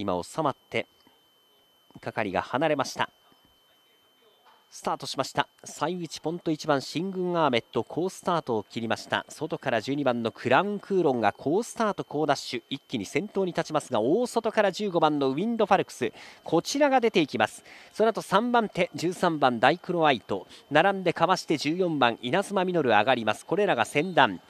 今収まって係が離れましたスタートしました最内ポント1番新軍アーメット好スタートを切りました外から12番のクラウンクーロンが好スタート好ダッシュ一気に先頭に立ちますが大外から15番のウィンドファルクスこちらが出ていきますその後3番手13番ダイクロアイト並んでかわして14番稲妻ミノル上がりますこれらが先団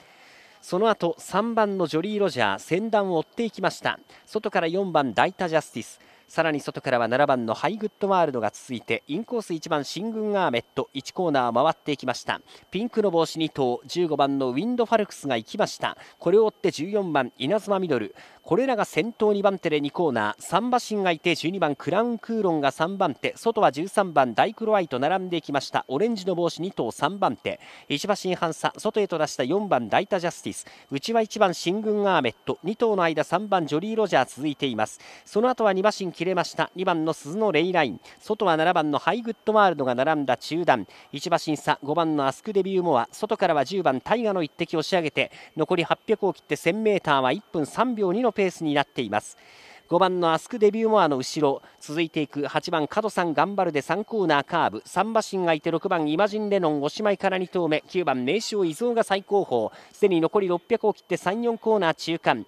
その後3番のジョリー・ロジャー先団を追っていきました外から4番ダイタ・ジャスティスさらに外からは7番のハイグッドワールドが続いてインコース1番新軍アーメット1コーナー回っていきましたピンクの帽子2頭15番のウィンドファルクスが行きましたこれを追って14番稲妻ミドルこれらが先頭2番手で2コーナー3馬身がいて12番クラウンクーロンが3番手外は13番ダイクロアイと並んでいきましたオレンジの帽子2頭3番手1馬身半差外へと出した4番ダイタジャスティス内は1番新軍アーメット2頭の間3番ジョリー・ロジャー続いていますその後は2馬身切れました2番の鈴のレイライン外は7番のハイグッドワールドが並んだ中段1馬審査5番のアスクデビューモア外からは10番タイガの一滴押し上げて残り800を切って 1000m は1分3秒2のペースになっています5番のアスクデビューモアの後ろ続いていく8番角さん頑張るで3コーナーカーブ3馬身がいて6番イマジンレノンおしまいから2投目9番名称伊蔵が最高峰すでに残り600を切って34コーナー中間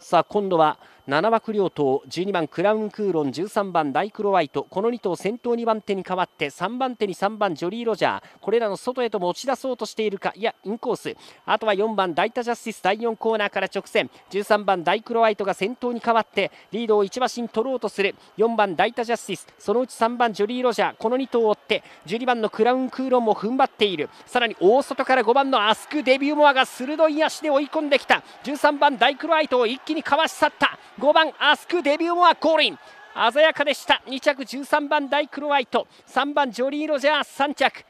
さあ今度は7枠両頭12番クラウンクーロン13番ダイクロワイトこの2頭先頭2番手に代わって3番手に3番ジョリー・ロジャーこれらの外へと持ち出そうとしているかいやインコースあとは4番ダイタジャスティス第4コーナーから直線13番ダイクロワイトが先頭に代わってリードを1馬身取ろうとする4番ダイタジャスティスそのうち3番ジョリー・ロジャーこの2頭を追って12番のクラウンクーロンも踏ん張っているさらに大外から5番のアスク・デビューモアが鋭い足で追い込んできた13番ダイクロワイトを一気にかわし去った5番アスク・デビューモア・ーリン鮮やかでした2着13番ダイクロワイト3番ジョリー・ロジャー3着